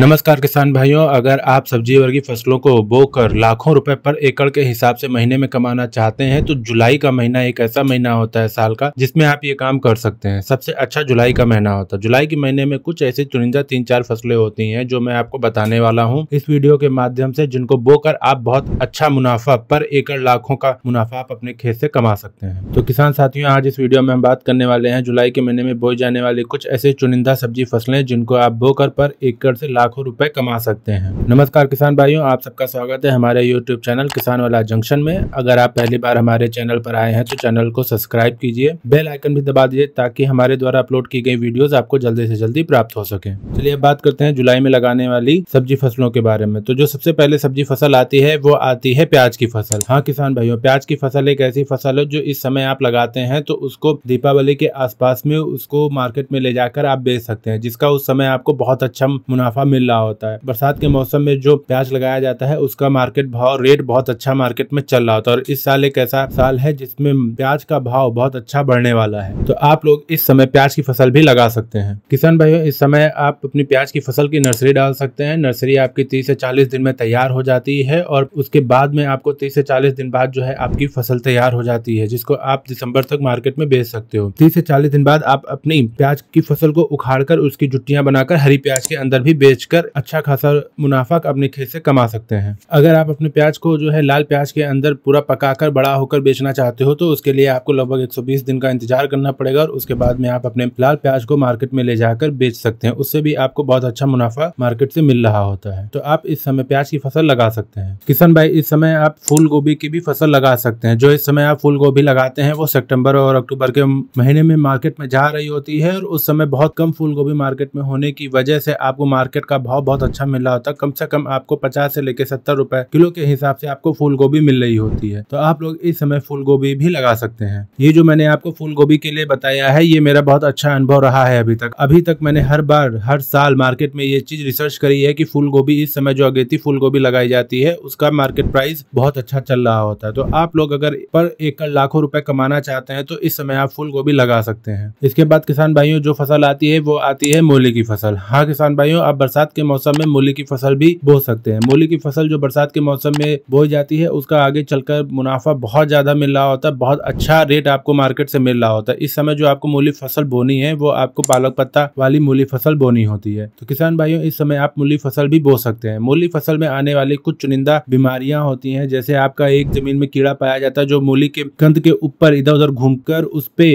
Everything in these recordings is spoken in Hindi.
नमस्कार किसान भाइयों अगर आप सब्जी वर्गीय फसलों को बोकर लाखों रुपए पर एकड़ के हिसाब से महीने में कमाना चाहते हैं तो जुलाई का महीना एक ऐसा महीना होता है साल का जिसमें आप ये काम कर सकते हैं सबसे अच्छा जुलाई का महीना होता है जुलाई के महीने में कुछ ऐसी चुनिंदा तीन चार फसलें होती है जो मैं आपको बताने वाला हूँ इस वीडियो के माध्यम से जिनको बोकर आप बहुत अच्छा मुनाफा पर एकड़ लाखों का मुनाफा आप अपने खेत से कमा सकते हैं तो किसान साथियों आज इस वीडियो में हम बात करने वाले हैं जुलाई के महीने में बोई जाने वाली कुछ ऐसी चुनिंदा सब्जी फसलें जिनको आप बोकर पर एकड़ से लाख लाखों रुपए कमा सकते हैं नमस्कार किसान भाइयों आप सबका स्वागत है हमारे यूट्यूब चैनल किसान वाला जंक्शन में अगर आप पहली बार हमारे चैनल पर आए हैं तो चैनल को सब्सक्राइब कीजिए बेल आइकन भी दबा दीजिए ताकि हमारे द्वारा अपलोड की गई वीडियोज आपको जल्दी ऐसी जल्दी प्राप्त हो सके चलिए अब बात करते हैं जुलाई में लगाने वाली सब्जी फसलों के बारे में तो जो सबसे पहले सब्जी फसल आती है वो आती है प्याज की फसल हाँ किसान भाइयों प्याज की फसल एक ऐसी फसल है जो इस समय आप लगाते हैं तो उसको दीपावली के आसपास में उसको मार्केट में ले जाकर आप बेच सकते हैं जिसका उस समय आपको बहुत अच्छा मुनाफा मिल मिल रहा होता है बरसात के मौसम में जो प्याज लगाया जाता है उसका मार्केट भाव रेट बहुत अच्छा मार्केट में चल रहा होता है और इस साल एक ऐसा साल है जिसमें प्याज का भाव बहुत अच्छा बढ़ने वाला है तो आप लोग इस समय प्याज की फसल भी लगा सकते हैं किसान भाइयों इस समय आप अपनी प्याज की फसल की नर्सरी डाल सकते हैं नर्सरी आपकी तीस से चालीस दिन में तैयार हो जाती है और उसके बाद में आपको तीस से चालीस दिन बाद जो है आपकी फसल तैयार हो जाती है जिसको आप दिसंबर तक मार्केट में बेच सकते हो तीस से चालीस दिन बाद आप अपनी प्याज की फसल को उखाड़ कर उसकी जुट्टियां बनाकर हरी प्याज के अंदर भी बेच बेचकर अच्छा खासा मुनाफा अपने खेत से कमा सकते हैं अगर आप अपने प्याज को जो है लाल प्याज के अंदर पूरा पकाकर बड़ा होकर बेचना चाहते हो तो उसके लिए आपको लगभग 120 दिन का इंतजार करना पड़ेगा और उसके बाद में आप अपने लाल प्याज को मार्केट में ले जाकर बेच सकते हैं उससे भी आपको बहुत अच्छा मुनाफा मार्केट से मिल रहा होता है तो आप इस समय प्याज की फसल लगा सकते हैं किशन भाई इस समय आप फूल गोभी की भी फसल लगा सकते हैं जो इस समय आप फूल गोभी लगाते हैं वो सेप्टेम्बर और अक्टूबर के महीने में मार्केट में जा रही होती है और उस समय बहुत कम फूल गोभी मार्केट में होने की वजह से आपको मार्केट का भाव बहुत अच्छा मिल रहा होता कम से कम आपको पचास से लेकर सत्तर रुपए किलो के हिसाब से आपको फूल गोभी मिल रही होती है तो आप लोग इस समय फूल गोभी भी लगा सकते हैं ये जो मैंने आपको फूल गोभी के लिए बताया है ये मेरा बहुत अच्छा अनुभव रहा है अभी तक अभी तक मैंने हर बार हर साल मार्केट में ये चीज रिसर्च करी है की फूल गोभी इस समय जो अगेती फूल गोभी लगाई जाती है उसका मार्केट प्राइस बहुत अच्छा चल रहा होता है तो आप लोग अगर पर एकड़ लाखों रुपए कमाना चाहते हैं तो इस समय आप फूल गोभी लगा सकते हैं इसके बाद किसान भाइयों जो फसल आती है वो आती है मूली की फसल हाँ किसान भाइयों आप बरसात बरसात के मौसम में मूली की फसल भी बो सकते हैं मूली की फसल जो बरसात के मौसम में बोई जाती है उसका आगे चलकर मुनाफा बहुत ज्यादा मिल रहा होता है बहुत अच्छा रेट आपको मार्केट से मिल रहा होता है इस समय जो आपको मूली फसल बोनी है वो आपको पालक पत्ता वाली मूली फसल बोनी होती है तो किसान भाइयों इस समय आप मूली फसल भी बो सकते हैं मूली फसल में आने वाली कुछ चुनिंदा बीमारियां होती हैं जैसे आपका एक जमीन में कीड़ा पाया जाता है जो मूली के कंद के ऊपर इधर उधर घूमकर उस पे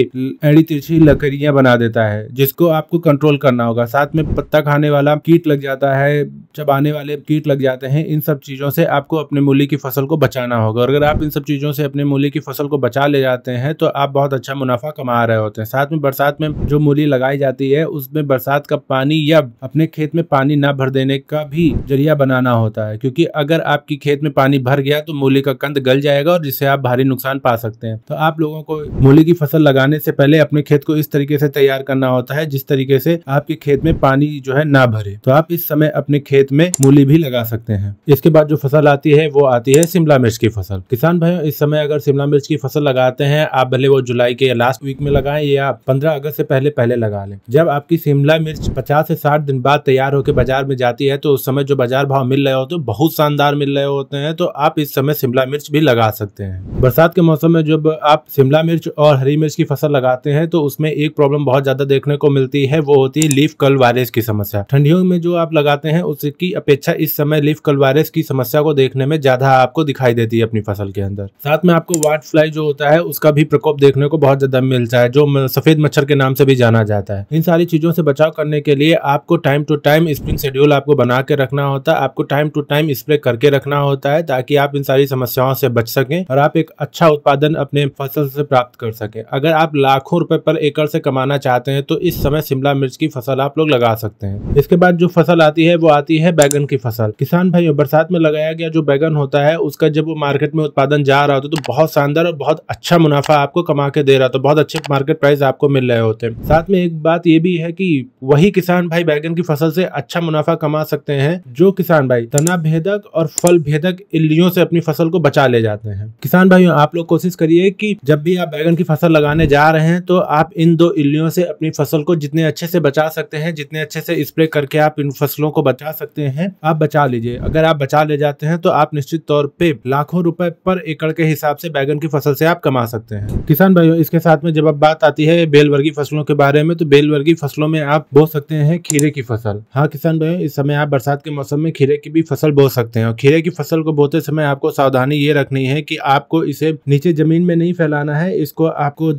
एड़ी तिरछी लकड़ियां बना देता है जिसको आपको कंट्रोल करना होगा साथ में पत्ता खाने वाला कीट लग जाता है जब आने वाले कीट लग जाते हैं इन सब चीज़ों से आपको अपने मूली की फसल को बचाना होगा और अगर आप इन सब चीज़ों से अपने मूली की फसल को बचा ले जाते हैं तो आप बहुत अच्छा मुनाफा कमा रहे होते हैं साथ में बरसात में जो मूली लगाई जाती है उसमें बरसात का पानी या अपने खेत में पानी ना भर देने का भी जरिया बनाना होता है क्योंकि अगर आपकी खेत में पानी भर गया तो मूली का कंध गल जाएगा और जिससे आप भारी नुकसान पा सकते हैं तो आप लोगों को मूली की फसल लगाने से पहले अपने खेत को इस तरीके से तैयार करना होता है जिस तरीके से आपके खेत में पानी जो है ना भरे तो आप आप इस समय अपने खेत में मूली भी लगा सकते हैं इसके बाद जो फसल आती है वो आती है शिमला मिर्च की फसल किसान भाइयों इस समय अगर शिमला मिर्च की फसल लगाते हैं आप भले वो जुलाई के लास्ट वीक में लगाए या पंद्रह अगस्त से पहले पहले लगा लें जब आपकी शिमला मिर्च पचास से साठ दिन बाद तैयार होकर बाजार में जाती है तो उस समय जो बाजार भाव मिल रहे होते हैं बहुत शानदार मिल रहे होते हैं तो आप इस समय शिमला मिर्च भी लगा सकते हैं बरसात के मौसम में जब आप शिमला मिर्च और हरी मिर्च की फसल लगाते हैं तो उसमें एक प्रॉब्लम बहुत ज्यादा देखने को मिलती है वो होती है लीफ कल वायरस की समस्या ठंडियों में जो आप लगाते हैं उसकी अपेक्षा इस समय लिफ कलवारस की समस्या को देखने में ज्यादा आपको दिखाई देती है अपनी फसल के अंदर साथ में आपको वाट फ्लाई जो होता है उसका भी प्रकोप देखने को बहुत ज्यादा मिलता है जो सफेद मच्छर के नाम से भी जाना जाता है इन सारी चीजों से बचाव करने के लिए आपको time to time spring schedule आपको बना के रखना होता है आपको टाइम टू टाइम स्प्रे करके रखना होता है ताकि आप इन सारी समस्याओं से बच सकें और आप एक अच्छा उत्पादन अपने फसल से प्राप्त कर सके अगर आप लाखों रुपए पर एकड़ से कमाना चाहते हैं तो इस समय शिमला मिर्च की फसल आप लोग लगा सकते हैं इसके बाद जो फसल फसल आती है वो आती है बैगन की फसल किसान भाइयों बरसात में लगाया गया जो बैगन होता है उसका जब वो मार्केट में उत्पादन जा रहा होता तो बहुत शानदार और बहुत अच्छा मुनाफा आपको कमा के दे रहा था बहुत अच्छे मार्केट प्राइस आपको मिल रहे होते हैं साथ में एक बात ये भी है कि वही किसान भाई बैगन की फसल से अच्छा मुनाफा कमा सकते हैं जो किसान भाई तना भेदक और फल भेदक इल्लियों से अपनी फसल को बचा ले जाते हैं किसान भाइयों आप लोग कोशिश करिए कि जब भी आप बैगन की फसल लगाने जा रहे हैं तो आप इन दो इल्लियों से अपनी फसल को जितने अच्छे से बचा सकते हैं जितने अच्छे से स्प्रे करके आप इन फसलों को बचा सकते हैं आप बचा लीजिए अगर आप बचा ले जाते हैं तो आप निश्चित तौर पर लाखों रुपए पर एकड़ के हिसाब से बैगन की फसल से आप कमा सकते हैं किसान भाइयों इसके साथ में जब अब बात आती है बेलवर्गी फसलों के बारे में तो बेलवर्गी फसलों में आप बो सकते हैं खीरे की फसल हाँ किसान भाइयों इस समय आप बरसात के मौसम में खीरे की भी फसल बो सकते हैं खीरे की फसल को बोते समय आपको सावधानी ये रखनी है की आपको इसे नीचे जमीन में नहीं फैलाना है इसको आपको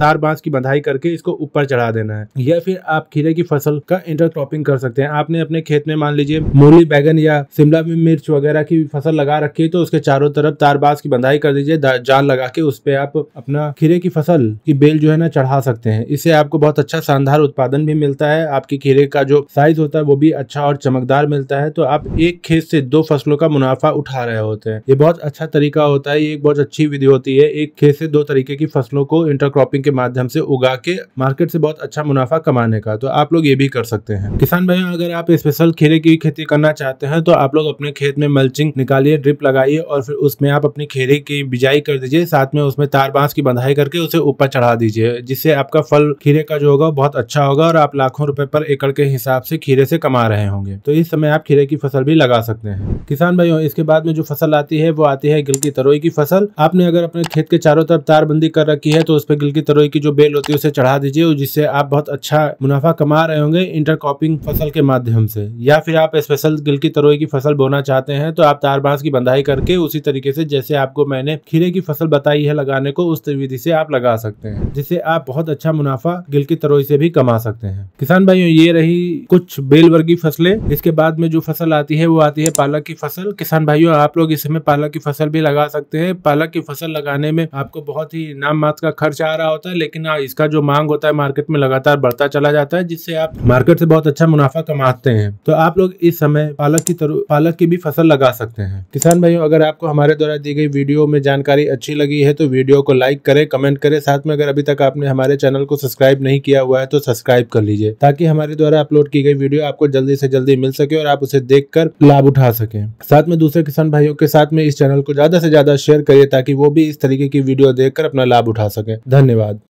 तार बांस की बंधाई करके इसको ऊपर चढ़ा देना है या फिर आप खीरे की फसल का इंटरक्रॉपिंग कर सकते हैं आप आपने अपने खेत में मान लीजिए मूली बैगन या शिमला मिर्च वगैरह की फसल लगा रखी है तो उसके चारों तरफ तार बास की बंधाई कर दीजिए जाल लगा के उस पर आप अपना खीरे की फसल की बेल जो है ना चढ़ा सकते हैं इससे आपको बहुत अच्छा शानदार उत्पादन भी मिलता है आपके खीरे का जो साइज होता है वो भी अच्छा और चमकदार मिलता है तो आप एक खेत से दो फसलों का मुनाफा उठा रहे होते हैं ये बहुत अच्छा तरीका होता है ये एक बहुत अच्छी विधि होती है एक खेत से दो तरीके की फसलों को इंटरक्रॉपिंग के माध्यम से उगा के मार्केट से बहुत अच्छा मुनाफा कमाने का तो आप लोग ये भी कर सकते हैं किसान भाई अगर आप स्पेशल खीरे की खेती करना चाहते हैं तो आप लोग अपने खेत में मल्चिंग निकालिए ड्रिप लगाइए और फिर उसमें आप अपने खीरे की बिजाई कर दीजिए साथ में उसमें तार बांस की बंधाई करके उसे ऊपर चढ़ा दीजिए जिससे आपका फल खीरे का जो होगा बहुत अच्छा होगा और आप लाखों रुपए पर एकड़ के हिसाब से खीरे से कमा रहे होंगे तो इस समय आप खीरे की फसल भी लगा सकते हैं किसान भाइयों इसके बाद में जो फसल आती है वो आती है गिल की तरोई की फसल आपने अगर अपने खेत के चारों तरफ तार बंदी कर रखी है तो उस पर गिल की तरोई की जो बेल होती है उसे चढ़ा दीजिए जिससे आप बहुत अच्छा मुनाफा कमा रहे होंगे इंटरक्रॉपिंग फसल के माध्यम माध्यम से या फिर आप स्पेशल गिल की तरोई की फसल बोना चाहते हैं तो आप तार बांस की बंधाई करके उसी तरीके से जैसे आपको मैंने खीरे की फसल बताई है लगाने को उस विधि से आप लगा सकते हैं जिससे आप बहुत अच्छा मुनाफा गिल की तरोई से भी कमा सकते हैं किसान भाइयों ये रही कुछ बेल वर्गी फसलें इसके बाद में जो फसल आती है वो आती है पालक की फसल किसान भाइयों आप लोग इसमें पालक की फसल भी लगा सकते हैं पालक की फसल लगाने में आपको बहुत ही नाम मात्र का खर्च आ रहा होता है लेकिन हाँ, इसका जो मांग होता है मार्केट में लगातार बढ़ता चला जाता है जिससे आप मार्केट से बहुत अच्छा मुनाफा कमाते चाहते हैं तो आप लोग इस समय पालक की तरह पालक की भी फसल लगा सकते हैं किसान भाइयों अगर आपको हमारे द्वारा दी गई वीडियो में जानकारी अच्छी लगी है तो वीडियो को लाइक करें कमेंट करें साथ में अगर अभी तक आपने हमारे चैनल को सब्सक्राइब नहीं किया हुआ है तो सब्सक्राइब कर लीजिए ताकि हमारे द्वारा अपलोड की गई वीडियो आपको जल्दी से जल्दी मिल सके और आप उसे देख कर लाभ उठा सके साथ में दूसरे किसान भाइयों के साथ में इस चैनल को ज्यादा से ज्यादा शेयर करिए ताकि वो भी इस तरीके की वीडियो देखकर अपना लाभ उठा सके धन्यवाद